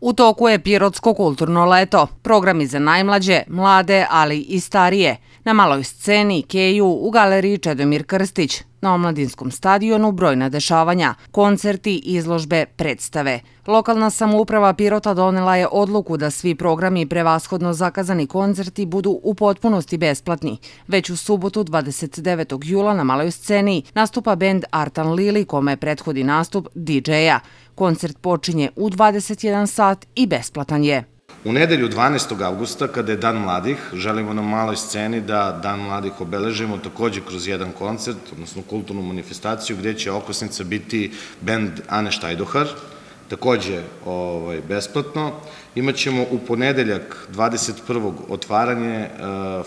U toku je Pirotsko kulturno leto, programi za najmlađe, mlade, ali i starije. Na maloj sceni Keju u galeriji Čedomir Krstić, na omladinskom stadionu brojna dešavanja, koncerti, izložbe, predstave. Lokalna samouprava Pirota donela je odluku da svi programi prevashodno zakazani koncerti budu u potpunosti besplatni. Već u subotu 29. jula na maloj sceni nastupa bend Artan Lili kome prethodi nastup DJ-a. Koncert počinje u 21 sat i besplatan je. U nedelju 12. augusta, kada je Dan mladih, želimo na maloj sceni da Dan mladih obeležimo takođe kroz jedan koncert, odnosno kulturnu manifestaciju, gde će okosnica biti bend Ane Štajdohar, takođe ovaj, besplatno. Imaćemo u ponedeljak 21. otvaranje e,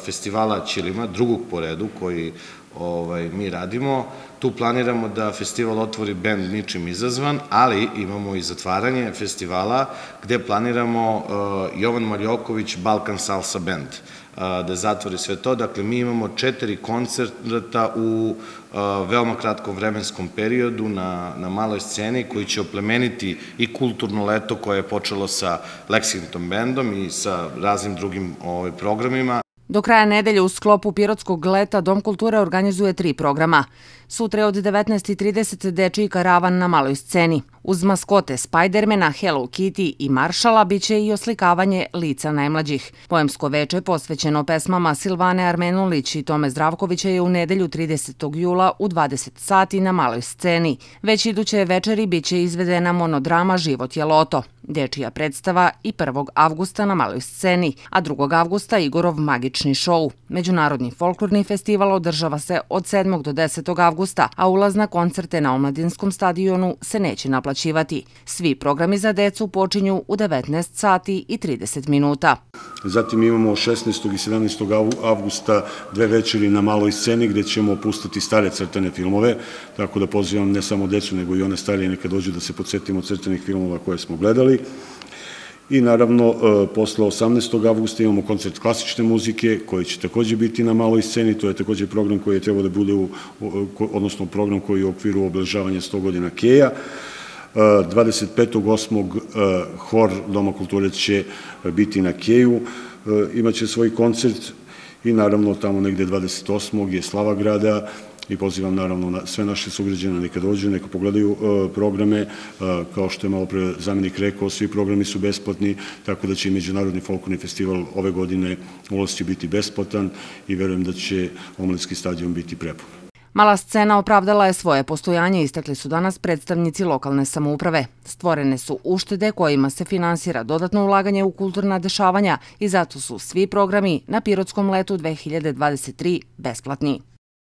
festivala Čilima, drugog po redu koji ovaj, mi radimo. Tu planiramo da festival otvori band ničim izazvan, ali imamo i zatvaranje festivala gde planiramo e, Jovan Maljoković Balkan Salsa Band da zatvori sve to. Dakle, mi imamo četiri koncerta u veoma kratkom vremenskom periodu na, na maloj sceni koji će oplemeniti i kulturno leto koje je počelo sa Lexington bandom i sa raznim drugim ovaj, programima. Do kraja nedelje u sklopu Pirotskog leta Dom kulture organizuje tri programa. Sutra je od 19.30 dečiji karavan na maloj sceni. Uz maskote Spidermana, Hello Kitty i Maršala biće i oslikavanje lica najmlađih. Poemsko veče posvećeno pesmama Silvane Armenulić i Tome Zdravkovića je u nedelju 30. jula u 20 sati na maloj sceni. Već iduće večeri biće izvedena monodrama Život je loto, dečija predstava i 1. avgusta na maloj sceni, a 2. avgusta Igorov magični šou. Međunarodni folklorni festival održava se od 7. do 10. avgusta, a ulaz na koncerte na Omladinskom stadionu se neće naplaćati naplaćivati. Svi programi za decu počinju u 19 sati i 30 minuta. Zatim imamo 16. i 17. avgusta dve večeri na maloj sceni gde ćemo opustati stare crtene filmove, tako da pozivam ne samo decu nego i one starije neka dođu da se podsjetimo crtenih filmova koje smo gledali. I naravno, e, posle 18. avgusta imamo koncert klasične muzike, koji će takođe biti na maloj sceni, to je takođe program koji je trebao da bude, u, odnosno program koji je u okviru obeležavanja 100 godina Keja. 25.8. Eh, hor Doma kulture će biti na Keju, eh, imaće svoj koncert i naravno tamo negde 28. je Slava grada i pozivam naravno na sve naše sugrađane neka dođu, neka pogledaju eh, programe, kao što je malo pre zamenik rekao, svi programi su besplatni, tako da će i Međunarodni folklorni festival ove godine ulaz će biti besplatan i verujem da će Omladski stadion biti prepun. Mala scena opravdala je svoje postojanje, istakli su danas predstavnici lokalne samouprave. Stvorene su uštede kojima se finansira dodatno ulaganje u kulturna dešavanja i zato su svi programi na Pirotskom letu 2023 besplatni.